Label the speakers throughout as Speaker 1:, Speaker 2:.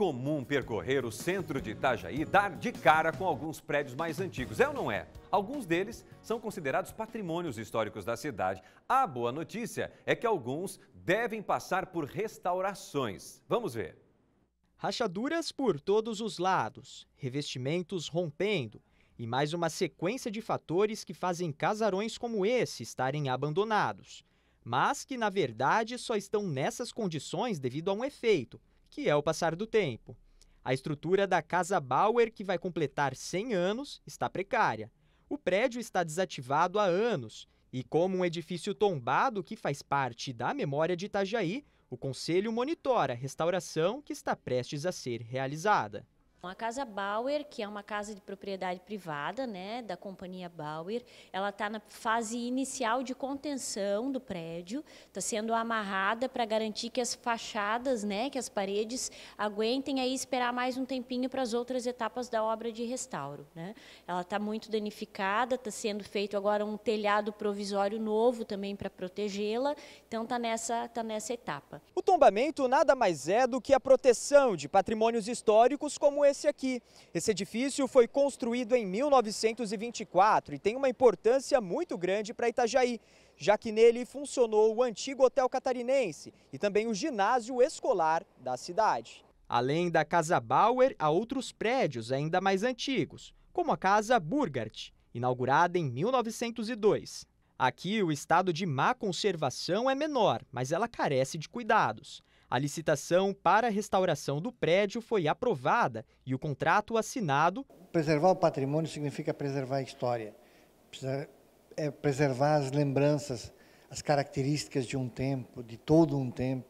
Speaker 1: comum percorrer o centro de Itajaí dar de cara com alguns prédios mais antigos, é ou não é? Alguns deles são considerados patrimônios históricos da cidade. A boa notícia é que alguns devem passar por restaurações. Vamos ver. Rachaduras por todos os lados, revestimentos rompendo e mais uma sequência de fatores que fazem casarões como esse estarem abandonados. Mas que, na verdade, só estão nessas condições devido a um efeito que é o passar do tempo. A estrutura da Casa Bauer, que vai completar 100 anos, está precária. O prédio está desativado há anos e, como um edifício tombado que faz parte da memória de Itajaí, o Conselho monitora a restauração que está prestes a ser realizada.
Speaker 2: A casa Bauer, que é uma casa de propriedade privada, né, da companhia Bauer, ela está na fase inicial de contenção do prédio, está sendo amarrada para garantir que as fachadas, né, que as paredes aguentem aí esperar mais um tempinho para as outras etapas da obra de restauro, né. Ela está muito danificada, está sendo feito agora um telhado provisório novo também para protegê-la, então está nessa, tá nessa etapa.
Speaker 1: O tombamento nada mais é do que a proteção de patrimônios históricos como esse aqui. Esse edifício foi construído em 1924 e tem uma importância muito grande para Itajaí, já que nele funcionou o antigo Hotel Catarinense e também o ginásio escolar da cidade. Além da Casa Bauer, há outros prédios ainda mais antigos, como a Casa Burgart, inaugurada em 1902. Aqui, o estado de má conservação é menor, mas ela carece de cuidados. A licitação para a restauração do prédio
Speaker 3: foi aprovada e o contrato assinado. Preservar o patrimônio significa preservar a história, é preservar as lembranças, as características de um tempo, de todo um tempo,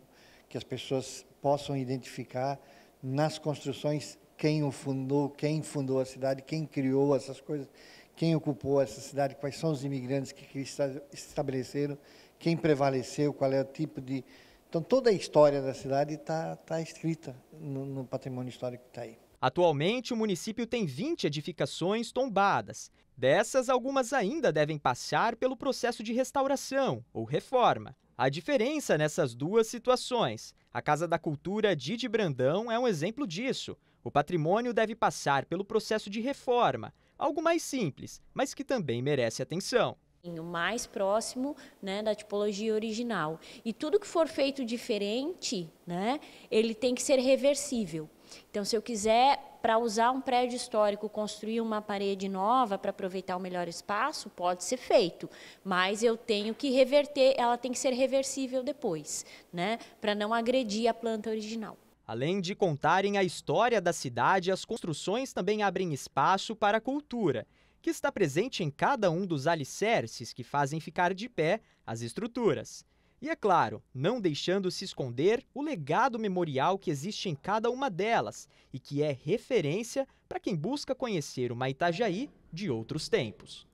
Speaker 3: que as pessoas possam identificar nas construções quem o fundou, quem fundou a cidade, quem criou essas coisas, quem ocupou essa cidade, quais são os imigrantes que se estabeleceram, quem prevaleceu, qual é o tipo de então, toda a história da cidade está tá escrita no, no patrimônio histórico que está aí.
Speaker 1: Atualmente, o município tem 20 edificações tombadas. Dessas, algumas ainda devem passar pelo processo de restauração ou reforma. A diferença nessas duas situações. A Casa da Cultura Didi Brandão é um exemplo disso. O patrimônio deve passar pelo processo de reforma, algo mais simples, mas que também merece atenção
Speaker 2: o mais próximo né, da tipologia original. E tudo que for feito diferente, né, ele tem que ser reversível. Então, se eu quiser, para usar um prédio histórico, construir uma parede nova para aproveitar o melhor espaço, pode ser feito, mas eu tenho que reverter, ela tem que ser reversível depois, né, para não agredir a planta original.
Speaker 1: Além de contarem a história da cidade, as construções também abrem espaço para a cultura que está presente em cada um dos alicerces que fazem ficar de pé as estruturas. E é claro, não deixando se esconder o legado memorial que existe em cada uma delas e que é referência para quem busca conhecer o Itajaí de outros tempos.